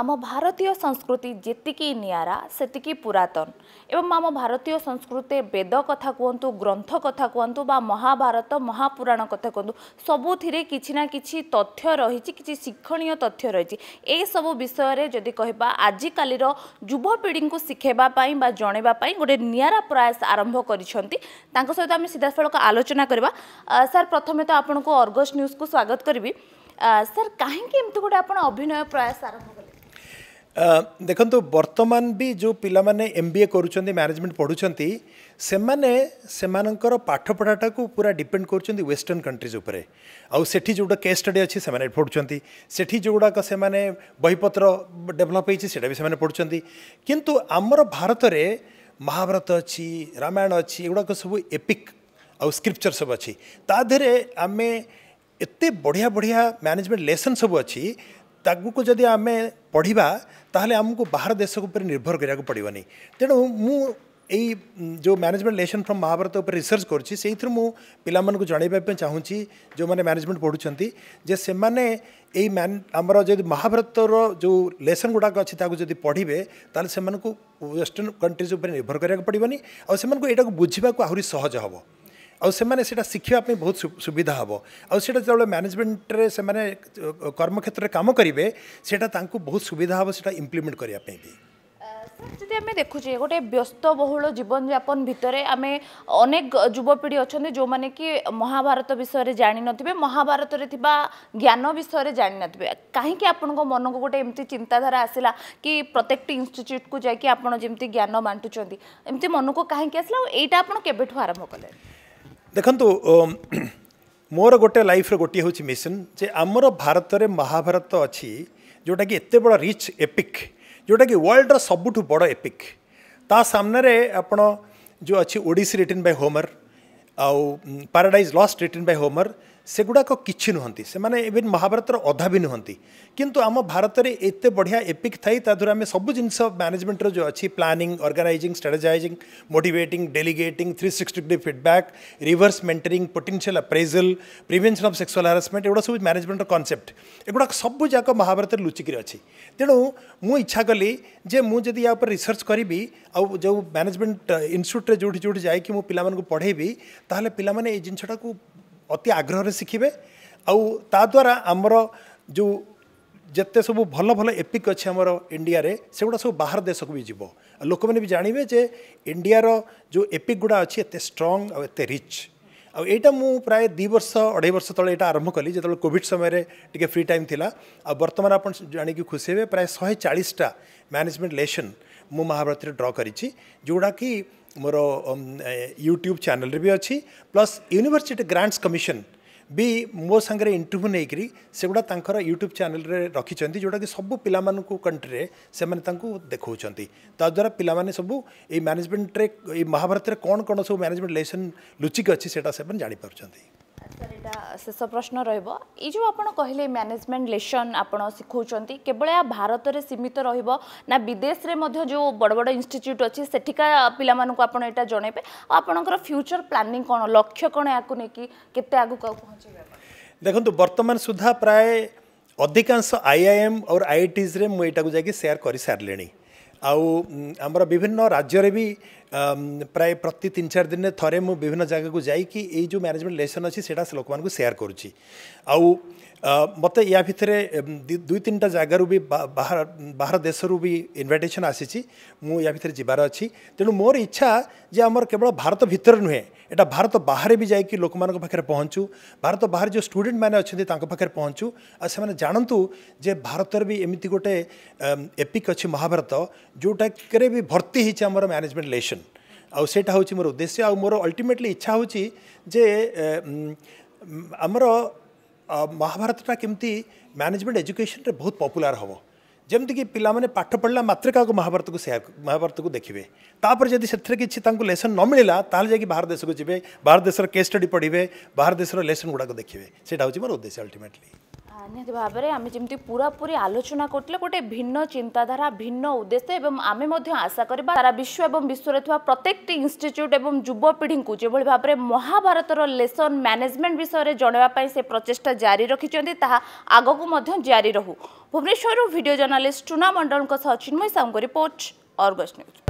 ଆମ ଭାରତୀୟ ସଂସ୍କୃତି ଯେତିକି ନିଆରା ସେତିକି ପୁରାତନ ଏବଂ ଆମ ଭାରତୀୟ ସଂସ୍କୃତି ବେଦ କଥା କୁହନ୍ତୁ ଗ୍ରନ୍ଥ କଥା କୁହନ୍ତୁ ବା ମହାଭାରତ ମହାପୁରାଣ କଥା କୁହନ୍ତୁ ସବୁଥିରେ କିଛି ନା କିଛି ତଥ୍ୟ ରହିଛି କିଛି ଶିକ୍ଷଣୀୟ ତଥ୍ୟ ରହିଛି ଏସବୁ ବିଷୟରେ ଯଦି କହିବା ଆଜିକାଲିର ଯୁବପିଢ଼ିଙ୍କୁ ଶିଖାଇବା ପାଇଁ ବା ଜଣାଇବା ପାଇଁ ଗୋଟେ ନିଆରା ପ୍ରୟାସ ଆରମ୍ଭ କରିଛନ୍ତି ତାଙ୍କ ସହିତ ଆମେ ସିଧାସଳଖ ଆଲୋଚନା କରିବା ସାର୍ ପ୍ରଥମେ ତ ଆପଣଙ୍କୁ ଅର୍ଗସ୍ ନ୍ୟୁଜ୍କୁ ସ୍ୱାଗତ କରିବି ସାର୍ କାହିଁକି ଏମିତି ଗୋଟେ ଆପଣ ଅଭିନୟ ପ୍ରୟାସ ଆରମ୍ଭ କଲେ ଦେଖନ୍ତୁ ବର୍ତ୍ତମାନ ବି ଯେଉଁ ପିଲାମାନେ ଏମ୍ ବି ଏ କରୁଛନ୍ତି ମ୍ୟାନେଜମେଣ୍ଟ ପଢ଼ୁଛନ୍ତି ସେମାନେ ସେମାନଙ୍କର ପାଠପଢ଼ାଟାକୁ ପୁରା ଡିପେଣ୍ଡ କରୁଛନ୍ତି ୱେଷ୍ଟର୍ଣ୍ଣ କଣ୍ଟ୍ରିଜ୍ ଉପରେ ଆଉ ସେଠି ଯେଉଁଟା କେସ୍ ଷ୍ଟଡ଼ି ଅଛି ସେମାନେ ପଢ଼ୁଛନ୍ତି ସେଠି ଯେଉଁଗୁଡ଼ାକ ସେମାନେ ବହିପତ୍ର ଡେଭଲପ୍ ହେଇଛି ସେଇଟା ବି ସେମାନେ ପଢ଼ୁଛନ୍ତି କିନ୍ତୁ ଆମର ଭାରତରେ ମହାଭାରତ ଅଛି ରାମାୟଣ ଅଛି ଏଗୁଡ଼ାକ ସବୁ ଏପିକ୍ ଆଉ ସ୍କ୍ରିପଚର୍ ସବୁ ଅଛି ତା ଦେହରେ ଆମେ ଏତେ ବଢ଼ିଆ ବଢ଼ିଆ ମ୍ୟାନେଜମେଣ୍ଟ ଲେସନ୍ ସବୁ ଅଛି ताकू जदि आम पढ़ा तेल आमको बाहर देश निर्भर कराया नहीं तेणु मु जो मैनेजमेंट लेसन फ्रम महाभारत उपर रिसर्च कर पाला जनवाप चाहूँ जो मैंने मैनेजमेंट पढ़ुंट जे से आमर जो महाभारत जो लेसन गुड़ाक अच्छे जब पढ़े तो वेस्टर्न कंट्रीज उपर निर्भर कराया पड़वनी आम को बुझाक आहरी सहज हाँ ଆଉ ସେମାନେ ସେଇଟା ଶିଖିବା ପାଇଁ ବହୁତ ସୁବିଧା ହେବ ଆଉ ସେଇଟା ଯେତେବେଳେ ମ୍ୟାନେଜମେଣ୍ଟରେ ସେମାନେ କର୍ମକ୍ଷେତ୍ରରେ କାମ କରିବେ ସେଇଟା ତାଙ୍କୁ ବହୁତ ସୁବିଧା ହେବ ସେଇଟା ଇମ୍ପ୍ଲିମେଣ୍ଟ କରିବା ପାଇଁ ବି ଯଦି ଆମେ ଦେଖୁଛେ ଗୋଟେ ବ୍ୟସ୍ତବହୁଳ ଜୀବନଯାପନ ଭିତରେ ଆମେ ଅନେକ ଯୁବପିଢ଼ି ଅଛନ୍ତି ଯେଉଁମାନେ କି ମହାଭାରତ ବିଷୟରେ ଜାଣିନଥିବେ ମହାଭାରତରେ ଥିବା ଜ୍ଞାନ ବିଷୟରେ ଜାଣିନଥିବେ କାହିଁକି ଆପଣଙ୍କ ମନକୁ ଗୋଟେ ଏମିତି ଚିନ୍ତାଧାରା ଆସିଲା କି ପ୍ରତ୍ୟେକଟି ଇନଷ୍ଟିଚ୍ୟୁଟ୍କୁ ଯାଇକି ଆପଣ ଯେମିତି ଜ୍ଞାନ ବାଣ୍ଟୁଛନ୍ତି ଏମିତି ମନକୁ କାହିଁକି ଆସିଲା ଆଉ ଏଇଟା ଆପଣ କେବେଠୁ ଆରମ୍ଭ କଲେ ଦେଖନ୍ତୁ ମୋର ଗୋଟେ ଲାଇଫ୍ର ଗୋଟିଏ ହେଉଛି ମିଶନ ଯେ ଆମର ଭାରତରେ ମହାଭାରତ ଅଛି ଯେଉଁଟାକି ଏତେ ବଡ଼ ରିଚ୍ ଏପିକ୍ ଯେଉଁଟାକି ୱାର୍ଲଡ଼ର ସବୁଠୁ ବଡ଼ ଏପିକ୍ ତା ସାମ୍ନାରେ ଆପଣ ଯେଉଁ ଅଛି ଓଡ଼ିଶୀ ରିଟିନ୍ ବାଇ ହୋମର୍ ଆଉ paradise lost written by Homer सेगुड़ाक कि नुहति से मैंने महाभारत अधा भी नुहति कि आम भारत में एत बढ़िया एपिक थाई आम सब जिन मैनेजमेंट जो अच्छी planning organising strategising motivating delegating three sixty degree feedback reverse mentoring potential appraisal prevention of sexual harassment एगुड़ा सब मैनेजमेंट कनसेप्ट एगुड़ा सब जाक महाभारत लुचिकी अच्छी तेणु मुझा इच्छा कली मुझे या रिसर्च करी आउ जो मैनेजमेंट इन्यूट्रे जो जो जाए कि पाला पढ़ेबी तेल पिला जिनसटा को অতি আগ্ৰহৰে শিখিবে আৰু তাৰ দ্বাৰা আমাৰ যো জেতে সব ভাল ভাল এপিক আছে আমাৰ ইণ্ডিয়াৰে সেইবোৰ সব বাহৰ দেশক বিজিব লোকমনেও জানিবে যে ইণ্ডিয়াৰ যো এপিক গুডা আছে তে स्ट्राং আৰু তে ৰিচ আৰু এটা মু প্ৰায় 2 বছৰ 2.5 বছৰ তলে এটা আৰম্ভ কৰিল যেত কোভিড সময়ৰে ঠিকে ফ্ৰী টাইম থিলা আৰু বৰ্তমান আপোন জানী কি খুশেবে প্ৰায় 140 টা মেনেজমেণ্ট লেচন मु महाभारत ड्र कर मोर यूट्यूब चेल भी अच्छी प्लस यूनिभर्सीटी ग्रांट्स कमिशन भी मो सांग इंटरव्यू नहीं करूट्यूब रे यूट्यूब चैनल रखिंट जोटा कि सब पिला कंट्री से देखा तद्वारा पिलाने सब ये महाभारत कौन कौन सब मैनेजमेंट लेसन लुचिक अच्छे से जापार ସାର୍ ଏଇଟା ଶେଷ ପ୍ରଶ୍ନ ରହିବ ଏଇ ଯେଉଁ ଆପଣ କହିଲେ ମ୍ୟାନେଜମେଣ୍ଟ ଲେସନ୍ ଆପଣ ଶିଖାଉଛନ୍ତି କେବଳ ଏହା ଭାରତରେ ସୀମିତ ରହିବ ନା ବିଦେଶରେ ମଧ୍ୟ ଯେଉଁ ବଡ଼ ବଡ଼ ଇନଷ୍ଟିଚ୍ୟୁଟ୍ ଅଛି ସେଠିକା ପିଲାମାନଙ୍କୁ ଆପଣ ଏଇଟା ଜଣେଇବେ ଆଉ ଆପଣଙ୍କର ଫ୍ୟୁଚର୍ ପ୍ଲାନିଂ କ'ଣ ଲକ୍ଷ୍ୟ କ'ଣ ଏହାକୁ ନେଇକି କେତେ ଆଗକୁ ଆଉ ପହଞ୍ଚିବେ ଦେଖନ୍ତୁ ବର୍ତ୍ତମାନ ସୁଦ୍ଧା ପ୍ରାୟ ଅଧିକାଂଶ ଆଇଆଇଏମ୍ ଆଉ ଆଇଆଇଟିଜ୍ରେ ମୁଁ ଏଇଟାକୁ ଯାଇକି ସେୟାର କରିସାରିଲିଣି ଆଉ ଆମର ବିଭିନ୍ନ ରାଜ୍ୟରେ ବି ପ୍ରାୟ ପ୍ରତି ତିନି ଚାରି ଦିନରେ ଥରେ ମୁଁ ବିଭିନ୍ନ ଜାଗାକୁ ଯାଇକି ଏଇ ଯେଉଁ ମ୍ୟାନେଜମେଣ୍ଟ ଲେସନ୍ ଅଛି ସେଇଟା ଲୋକମାନଙ୍କୁ ସେୟାର କରୁଛି ଆଉ ମୋତେ ୟା ଭିତରେ ଦୁଇ ତିନିଟା ଜାଗାରୁ ବି ବାହାର ବାହାର ଦେଶରୁ ବି ଇନଭାଇଟେସନ୍ ଆସିଛି ମୁଁ ୟା ଭିତରେ ଯିବାର ଅଛି ତେଣୁ ମୋର ଇଚ୍ଛା ଯେ ଆମର କେବଳ ଭାରତ ଭିତରେ ନୁହେଁ ଏଇଟା ଭାରତ ବାହାରେ ବି ଯାଇକି ଲୋକମାନଙ୍କ ପାଖରେ ପହଞ୍ଚୁ ଭାରତ ବାହାରେ ଯେଉଁ ଷ୍ଟୁଡେଣ୍ଟମାନେ ଅଛନ୍ତି ତାଙ୍କ ପାଖରେ ପହଞ୍ଚୁ ଆଉ ସେମାନେ ଜାଣନ୍ତୁ ଯେ ଭାରତରେ ବି ଏମିତି ଗୋଟେ ଏପିକ୍ ଅଛି ମହାଭାରତ ଯେଉଁଟାକରେ ବି ଭର୍ତ୍ତି ହେଇଛି ଆମର ମ୍ୟାନେଜମେଣ୍ଟ ଲେସନ୍ ଆଉ ସେଇଟା ହେଉଛି ମୋର ଉଦ୍ଦେଶ୍ୟ ଆଉ ମୋର ଅଲ୍ଟିମେଟଲି ଇଚ୍ଛା ହେଉଛି ଯେ ଆମର महाभारतटा केमती मैनेजमेंट एजुकेशन रे बहुत पॉपुलर हम जमीक पे पाठ पढ़ला मतृका क्या महाभारत को महाभारत को देखिए तापर जदि से किसी लेसन न मिलला जाकि बाहर देश को जी बाहर देश के स्टडी पढ़े बाहर देशन गुड़ाक देखिए सीटा हूँ मोर उद्देश्य अल्टिमेटली ନିହାତି ଭାବରେ ଆମେ ଯେମିତି ପୁରାପୁରି ଆଲୋଚନା କରୁଥିଲେ ଗୋଟେ ଭିନ୍ନ ଚିନ୍ତାଧାରା ଭିନ୍ନ ଉଦ୍ଦେଶ୍ୟ ଏବଂ ଆମେ ମଧ୍ୟ ଆଶା କରିବା ସାରା ବିଶ୍ୱ ଏବଂ ବିଶ୍ୱରେ ଥିବା ପ୍ରତ୍ୟେକଟି ଇନଷ୍ଟିଚ୍ୟୁଟ୍ ଏବଂ ଯୁବପିଢ଼ିଙ୍କୁ ଯେଭଳି ଭାବରେ ମହାଭାରତର ଲେସନ୍ ମ୍ୟାନେଜମେଣ୍ଟ ବିଷୟରେ ଜଣାଇବା ପାଇଁ ସେ ପ୍ରଚେଷ୍ଟା ଜାରି ରଖିଛନ୍ତି ତାହା ଆଗକୁ ମଧ୍ୟ ଜାରି ରହୁ ଭୁବନେଶ୍ୱରରୁ ଭିଡ଼ିଓ ଜର୍ଣ୍ଣାଲିଷ୍ଟ ଟୁନା ମଣ୍ଡଳଙ୍କ ସହ ଚିନ୍ମୟ ସାହୁଙ୍କ ରିପୋର୍ଟ ଅର୍ଗସ୍ ନ୍ୟୁଜ୍